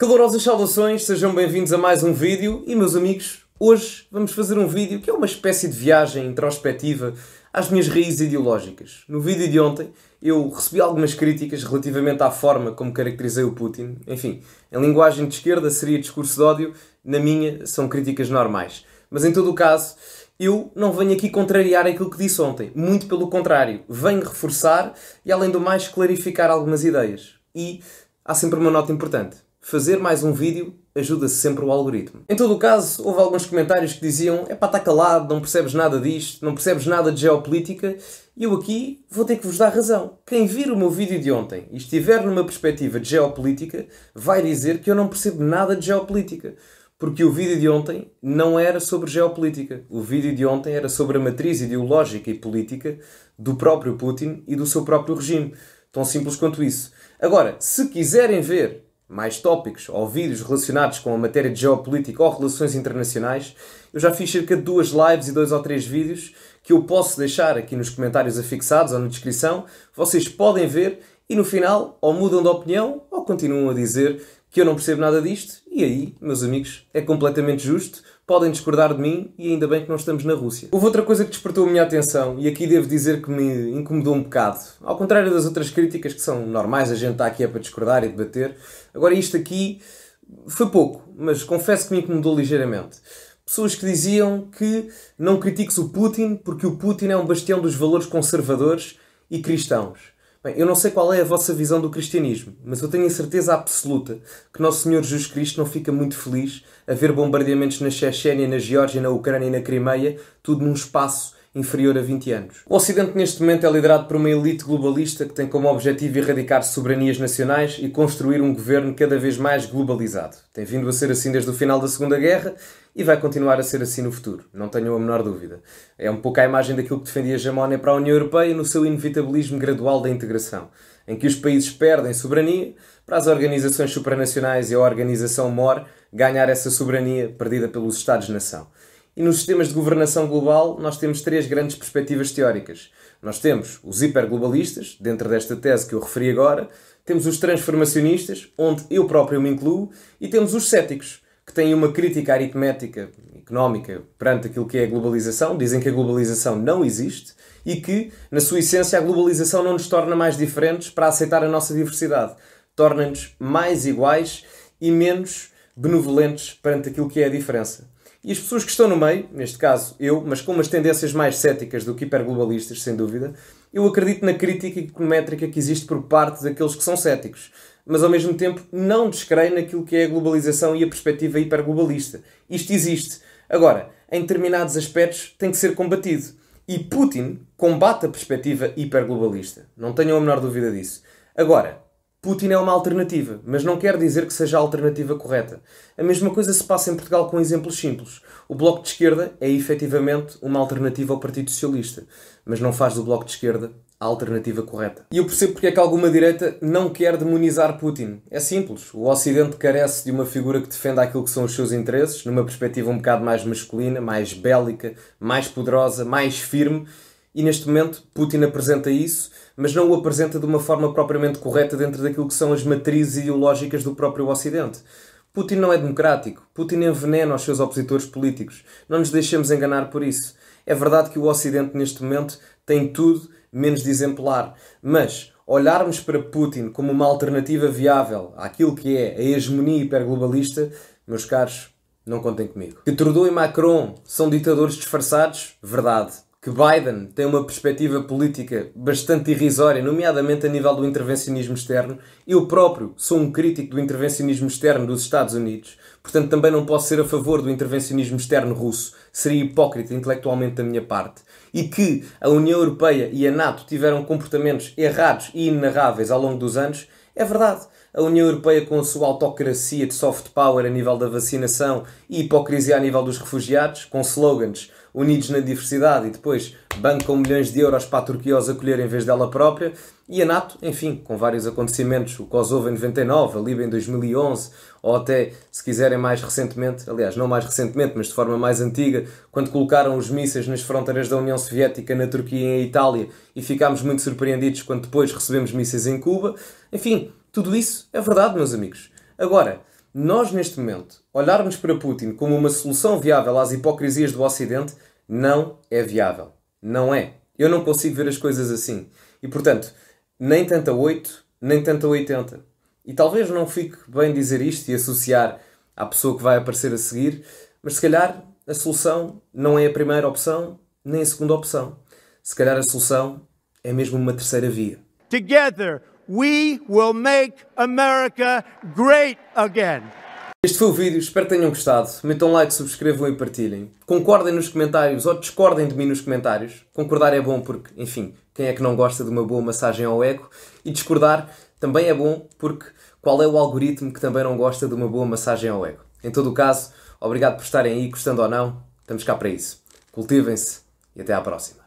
Calorosas saudações, sejam bem-vindos a mais um vídeo e, meus amigos, hoje vamos fazer um vídeo que é uma espécie de viagem introspectiva às minhas raízes ideológicas. No vídeo de ontem eu recebi algumas críticas relativamente à forma como caracterizei o Putin. Enfim, em linguagem de esquerda seria discurso de ódio, na minha são críticas normais. Mas em todo o caso, eu não venho aqui contrariar aquilo que disse ontem, muito pelo contrário, venho reforçar e além do mais clarificar algumas ideias. E há sempre uma nota importante fazer mais um vídeo ajuda -se sempre o algoritmo. Em todo o caso, houve alguns comentários que diziam é pá, está calado, não percebes nada disto, não percebes nada de geopolítica, e eu aqui vou ter que vos dar razão. Quem vir o meu vídeo de ontem e estiver numa perspectiva de geopolítica, vai dizer que eu não percebo nada de geopolítica. Porque o vídeo de ontem não era sobre geopolítica. O vídeo de ontem era sobre a matriz ideológica e política do próprio Putin e do seu próprio regime. Tão simples quanto isso. Agora, se quiserem ver mais tópicos ou vídeos relacionados com a matéria de geopolítica ou relações internacionais, eu já fiz cerca de duas lives e dois ou três vídeos que eu posso deixar aqui nos comentários afixados ou na descrição. Vocês podem ver e no final ou mudam de opinião ou continuam a dizer que eu não percebo nada disto, e aí, meus amigos, é completamente justo, podem discordar de mim e ainda bem que não estamos na Rússia. Houve outra coisa que despertou a minha atenção e aqui devo dizer que me incomodou um bocado. Ao contrário das outras críticas que são normais, a gente está aqui é para discordar e debater. Agora isto aqui foi pouco, mas confesso que me incomodou ligeiramente. Pessoas que diziam que não critiques o Putin porque o Putin é um bastião dos valores conservadores e cristãos. Bem, eu não sei qual é a vossa visão do cristianismo, mas eu tenho a certeza absoluta que Nosso Senhor Jesus Cristo não fica muito feliz a ver bombardeamentos na Chechênia, na Geórgia, na Ucrânia e na Crimeia, tudo num espaço inferior a 20 anos. O Ocidente neste momento é liderado por uma elite globalista que tem como objetivo erradicar soberanias nacionais e construir um governo cada vez mais globalizado. Tem vindo a ser assim desde o final da Segunda Guerra e vai continuar a ser assim no futuro, não tenho a menor dúvida. É um pouco a imagem daquilo que defendia Jamónia para a União Europeia no seu inevitabilismo gradual da integração, em que os países perdem soberania para as organizações supranacionais e a organização MOR ganhar essa soberania perdida pelos Estados-nação. E nos sistemas de governação global, nós temos três grandes perspectivas teóricas. Nós temos os hiperglobalistas, dentro desta tese que eu referi agora, temos os transformacionistas, onde eu próprio me incluo, e temos os céticos, que têm uma crítica aritmética, económica, perante aquilo que é a globalização, dizem que a globalização não existe e que, na sua essência, a globalização não nos torna mais diferentes para aceitar a nossa diversidade, torna-nos mais iguais e menos benevolentes perante aquilo que é a diferença. E as pessoas que estão no meio, neste caso eu, mas com umas tendências mais céticas do que hiperglobalistas, sem dúvida, eu acredito na crítica econométrica que existe por parte daqueles que são céticos, mas ao mesmo tempo não descreio naquilo que é a globalização e a perspectiva hiperglobalista. Isto existe. Agora, em determinados aspectos tem que ser combatido. E Putin combate a perspectiva hiperglobalista. Não tenham a menor dúvida disso. Agora, Putin é uma alternativa, mas não quer dizer que seja a alternativa correta. A mesma coisa se passa em Portugal com exemplos simples. O Bloco de Esquerda é efetivamente uma alternativa ao Partido Socialista, mas não faz do Bloco de Esquerda a alternativa correta. E eu percebo porque é que alguma direita não quer demonizar Putin. É simples. O Ocidente carece de uma figura que defenda aquilo que são os seus interesses, numa perspectiva um bocado mais masculina, mais bélica, mais poderosa, mais firme e neste momento Putin apresenta isso, mas não o apresenta de uma forma propriamente correta dentro daquilo que são as matrizes ideológicas do próprio Ocidente. Putin não é democrático. Putin envenena os seus opositores políticos. Não nos deixemos enganar por isso. É verdade que o Ocidente, neste momento, tem tudo menos de exemplar. Mas olharmos para Putin como uma alternativa viável àquilo que é a hegemonia hiperglobalista, meus caros, não contem comigo. Que Trudeau e Macron são ditadores disfarçados? Verdade que Biden tem uma perspectiva política bastante irrisória, nomeadamente a nível do intervencionismo externo. Eu próprio sou um crítico do intervencionismo externo dos Estados Unidos, portanto também não posso ser a favor do intervencionismo externo russo. Seria hipócrita intelectualmente da minha parte. E que a União Europeia e a NATO tiveram comportamentos errados e inenarráveis ao longo dos anos, é verdade. A União Europeia, com a sua autocracia de soft power a nível da vacinação e hipocrisia a nível dos refugiados, com slogans unidos na diversidade e depois bancam milhões de euros para a Turquia os acolher em vez dela própria. E a NATO, enfim, com vários acontecimentos, o Kosovo em 99, a Líbia em 2011, ou até, se quiserem, mais recentemente, aliás, não mais recentemente, mas de forma mais antiga, quando colocaram os mísseis nas fronteiras da União Soviética, na Turquia e em Itália, e ficámos muito surpreendidos quando depois recebemos mísseis em Cuba. Enfim, tudo isso é verdade, meus amigos. Agora, nós, neste momento, olharmos para Putin como uma solução viável às hipocrisias do Ocidente não é viável. Não é. Eu não consigo ver as coisas assim. E, portanto, nem a 8, nem a 80. E talvez não fique bem dizer isto e associar à pessoa que vai aparecer a seguir, mas se calhar a solução não é a primeira opção, nem a segunda opção. Se calhar a solução é mesmo uma terceira via. Together We will make America great again. Este foi o vídeo, espero que tenham gostado. Metam like, subscrevam e partilhem. Concordem nos comentários ou discordem de mim nos comentários. Concordar é bom porque, enfim, quem é que não gosta de uma boa massagem ao ego? E discordar também é bom porque qual é o algoritmo que também não gosta de uma boa massagem ao ego? Em todo o caso, obrigado por estarem aí, gostando ou não, estamos cá para isso. Cultivem-se e até à próxima.